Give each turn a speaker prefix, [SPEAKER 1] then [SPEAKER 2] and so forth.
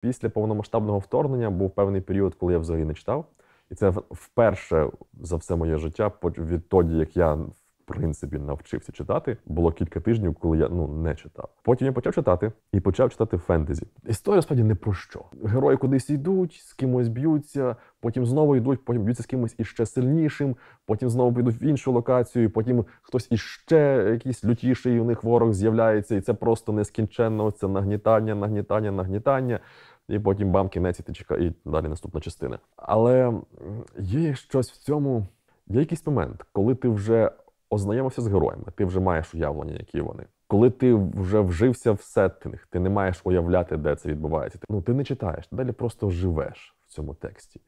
[SPEAKER 1] Після повномасштабного вторгнення був певний період, коли я взагалі не читав. І це вперше за все моє життя, відтоді, як я принципі навчився читати. Було кілька тижнів, коли я ну не читав. Потім я почав читати і почав читати фентезі. Історія справді не про що. Герої кудись йдуть, з кимось б'ються, потім знову йдуть, потім б'ються з кимось іще сильнішим, потім знову підуть в іншу локацію, потім хтось іще якийсь лютіший у них ворог з'являється, і це просто нескінченно це нагнітання, нагнітання, нагнітання. І потім бам, кінець, і ти чекає, і далі наступна частина. Але є щось в цьому, є якийсь момент, коли ти вже ознайомився з героями, ти вже маєш уявлення, які вони. Коли ти вже вжився в сеттинг, ти не маєш уявляти, де це відбувається. Ну ти не читаєш, далі просто живеш в цьому тексті.